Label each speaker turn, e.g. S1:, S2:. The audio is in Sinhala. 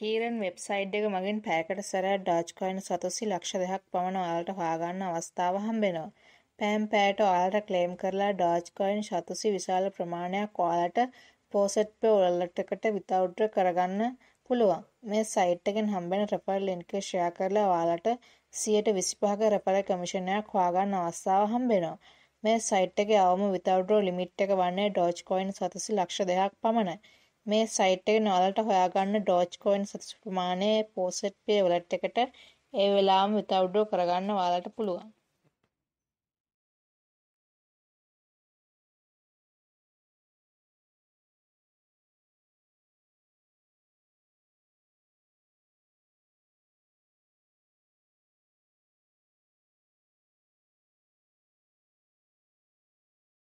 S1: කීරන් වෙබ්සයිට් එක මගින් පෑකට සැරෑ ඩාජ්කොයින් සතුසි ලක්ෂ දෙයක් පමණ ඔයාලට හොයාගන්න අවස්ථාව හම්බෙනවා. පෑම් පෑට ඔයාලට ක්ලේම් කරලා ඩාජ්කොයින් සතුසි විශාල ප්‍රමාණයක් ඔයාලට පෝසට්ප ඔලටකට විතවුඩ්‍ර කරගන්න පුළුවන්. මේ සයිට් එකෙන් හම්බෙන රැපල් ලින්ක ෂෙයා කරලා ඔයාලට සියයට විසිපහක රැපල කමිෂණයක් හොයාගන්න අවස්ථාව හම්බෙනවා. මේ සයිට් එකේ අවම විතවුඩ්‍ර ලිමිට් එක වන්නේ ඩෝජ්කොයින් සතුසි ලක්ෂ දෙයක් පමණයි. මේ සයිට් එක නොලට හොයාගන්න ඩෝච් කොයින් සතුසු ප්‍රමාණය පෝසට් පේ වලට් එකට ඒ වෙලාම විතවුඩෝ කරගන්න වාලට පුළුවන්